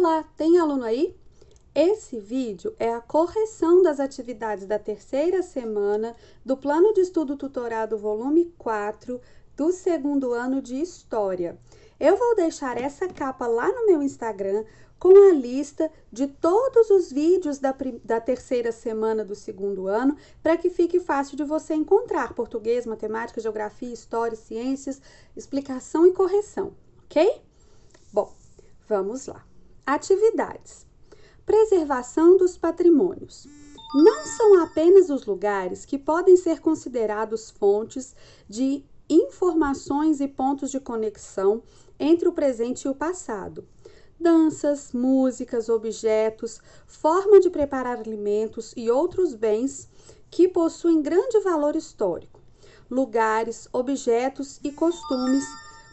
Olá, tem aluno aí? Esse vídeo é a correção das atividades da terceira semana do Plano de Estudo Tutorado Volume 4 do segundo ano de História. Eu vou deixar essa capa lá no meu Instagram com a lista de todos os vídeos da, da terceira semana do segundo ano, para que fique fácil de você encontrar português, matemática, geografia, história, ciências, explicação e correção, ok? Bom, vamos lá. Atividades: Preservação dos patrimônios. Não são apenas os lugares que podem ser considerados fontes de informações e pontos de conexão entre o presente e o passado. Danças, músicas, objetos, forma de preparar alimentos e outros bens que possuem grande valor histórico. Lugares, objetos e costumes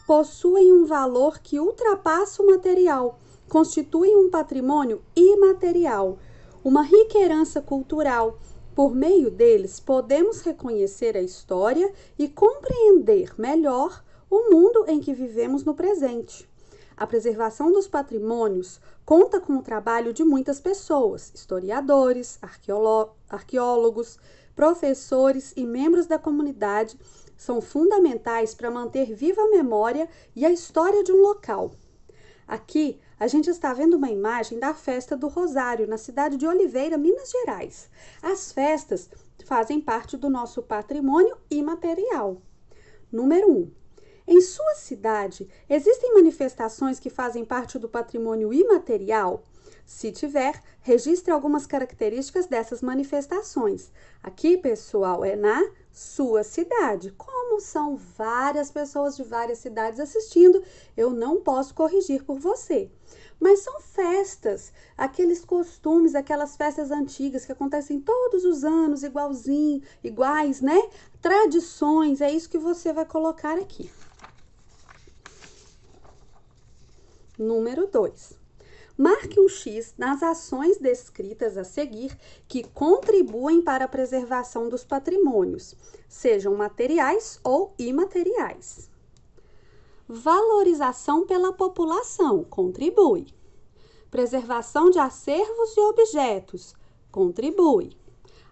possuem um valor que ultrapassa o material constituem um patrimônio imaterial, uma rica herança cultural. Por meio deles, podemos reconhecer a história e compreender melhor o mundo em que vivemos no presente. A preservação dos patrimônios conta com o trabalho de muitas pessoas, historiadores, arqueólogos, professores e membros da comunidade são fundamentais para manter viva a memória e a história de um local. Aqui, a gente está vendo uma imagem da festa do Rosário, na cidade de Oliveira, Minas Gerais. As festas fazem parte do nosso patrimônio imaterial. Número 1. Um, em sua cidade, existem manifestações que fazem parte do patrimônio imaterial? Se tiver, registre algumas características dessas manifestações. Aqui, pessoal, é na sua cidade. Como como são várias pessoas de várias cidades assistindo, eu não posso corrigir por você. Mas são festas, aqueles costumes, aquelas festas antigas que acontecem todos os anos, igualzinho, iguais, né? Tradições, é isso que você vai colocar aqui. Número 2 marque um X nas ações descritas a seguir que contribuem para a preservação dos patrimônios, sejam materiais ou imateriais. Valorização pela população contribui. Preservação de acervos e objetos contribui.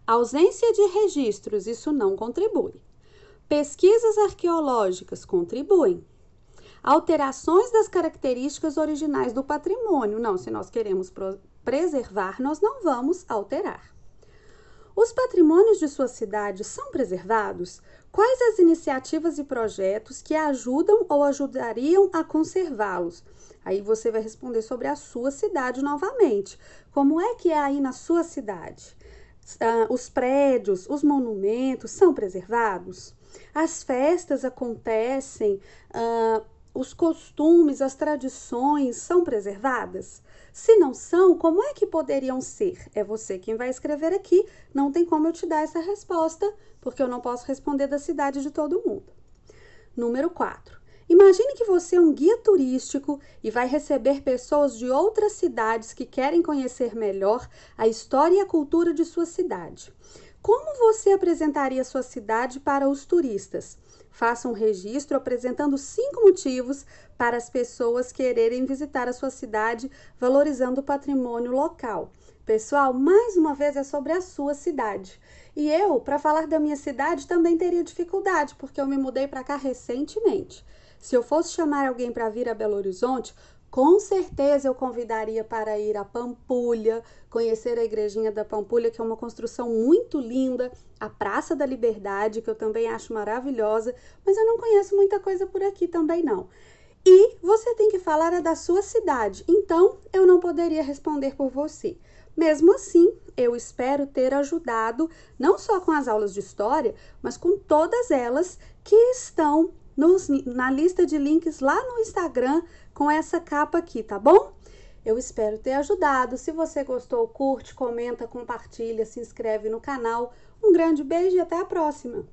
Ausência de registros, isso não contribui. Pesquisas arqueológicas contribuem, alterações das características originais do patrimônio. Não, se nós queremos preservar, nós não vamos alterar. Os patrimônios de sua cidade são preservados? Quais as iniciativas e projetos que ajudam ou ajudariam a conservá-los? Aí você vai responder sobre a sua cidade novamente. Como é que é aí na sua cidade? Ah, os prédios, os monumentos são preservados? As festas acontecem ah, os costumes, as tradições são preservadas? Se não são, como é que poderiam ser? É você quem vai escrever aqui, não tem como eu te dar essa resposta, porque eu não posso responder da cidade de todo mundo. Número 4. Imagine que você é um guia turístico e vai receber pessoas de outras cidades que querem conhecer melhor a história e a cultura de sua cidade. Como você apresentaria sua cidade para os turistas? Faça um registro apresentando cinco motivos para as pessoas quererem visitar a sua cidade, valorizando o patrimônio local. Pessoal, mais uma vez é sobre a sua cidade. E eu, para falar da minha cidade, também teria dificuldade, porque eu me mudei para cá recentemente. Se eu fosse chamar alguém para vir a Belo Horizonte, com certeza eu convidaria para ir a Pampulha, conhecer a igrejinha da Pampulha, que é uma construção muito linda, a Praça da Liberdade, que eu também acho maravilhosa, mas eu não conheço muita coisa por aqui também não. E você tem que falar da sua cidade, então eu não poderia responder por você. Mesmo assim, eu espero ter ajudado não só com as aulas de história, mas com todas elas que estão nos, na lista de links lá no Instagram com essa capa aqui, tá bom? Eu espero ter ajudado. Se você gostou, curte, comenta, compartilha, se inscreve no canal. Um grande beijo e até a próxima!